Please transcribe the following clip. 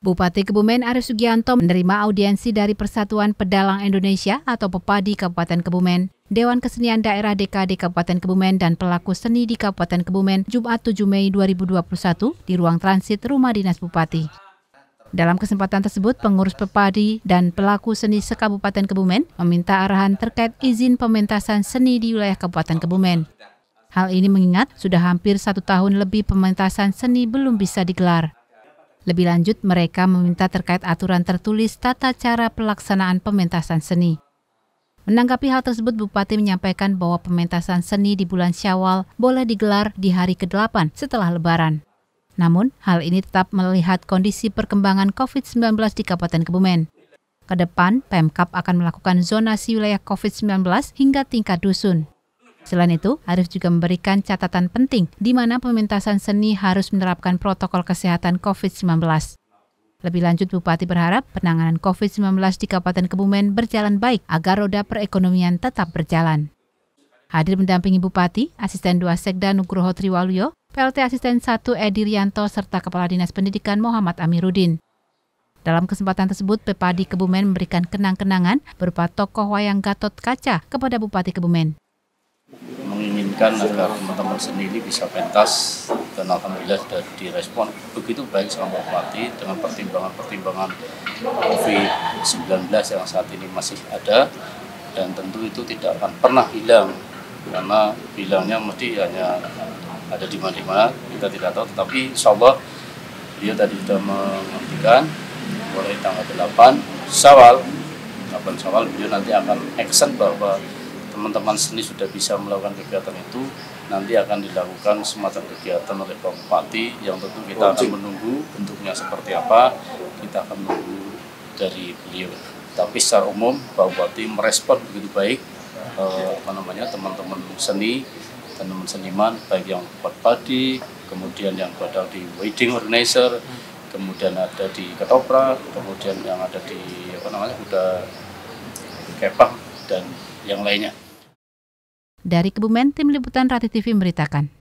Bupati Kebumen Arif Sugianto menerima audiensi dari Persatuan Pedalang Indonesia atau PEPADI Kabupaten Kebumen, Dewan Kesenian Daerah DKD Kabupaten Kebumen dan pelaku seni di Kabupaten Kebumen Jumat 7 Mei 2021 di ruang transit Rumah Dinas Bupati. Dalam kesempatan tersebut, pengurus PEPADI dan pelaku seni sekabupaten Kebumen meminta arahan terkait izin pementasan seni di wilayah Kabupaten Kebumen. Hal ini mengingat sudah hampir satu tahun lebih pementasan seni belum bisa digelar. Lebih lanjut, mereka meminta terkait aturan tertulis tata cara pelaksanaan pementasan seni. Menanggapi hal tersebut, Bupati menyampaikan bahwa pementasan seni di bulan Syawal boleh digelar di hari ke-8 setelah Lebaran. Namun, hal ini tetap melihat kondisi perkembangan COVID-19 di Kabupaten Kebumen. Kedepan, Pemkap akan melakukan zonasi wilayah COVID-19 hingga tingkat dusun. Selain itu, Arif juga memberikan catatan penting di mana pementasan seni harus menerapkan protokol kesehatan COVID-19. Lebih lanjut, Bupati berharap penanganan COVID-19 di Kabupaten Kebumen berjalan baik agar roda perekonomian tetap berjalan. Hadir mendampingi Bupati, Asisten 2 Sekda Nugroho Triwaluyo, PLT Asisten 1 Edi Rianto, serta Kepala Dinas Pendidikan Muhammad Amiruddin. Dalam kesempatan tersebut, Pepadi Kebumen memberikan kenang-kenangan berupa tokoh wayang Gatot Kaca kepada Bupati Kebumen menyampaikan agar teman-teman seni bisa pentas dan alhamdulillah sudah direspon begitu baik sama Bupati dengan pertimbangan-pertimbangan COVID-19 yang saat ini masih ada dan tentu itu tidak akan pernah hilang karena bilangnya mesti hanya ada di mana-mana kita tidak tahu tetapi insya Allah dia tadi sudah menghentikan mulai tanggal 8 soal, 8 sawal beliau nanti akan action bahwa teman-teman seni sudah bisa melakukan kegiatan itu, nanti akan dilakukan semacam kegiatan oleh Pak Bupati yang tentu kita akan menunggu bentuknya seperti apa, kita akan menunggu dari beliau. Tapi secara umum Pak Bupati merespon begitu baik eh, apa namanya teman-teman seni, teman-teman seniman baik yang buat padi, kemudian yang berada di wedding organizer, kemudian ada di ketoprak, kemudian yang ada di apa namanya udah kepang dan yang lainnya. Dari Kebumen, Tim Liputan Rati TV memberitakan.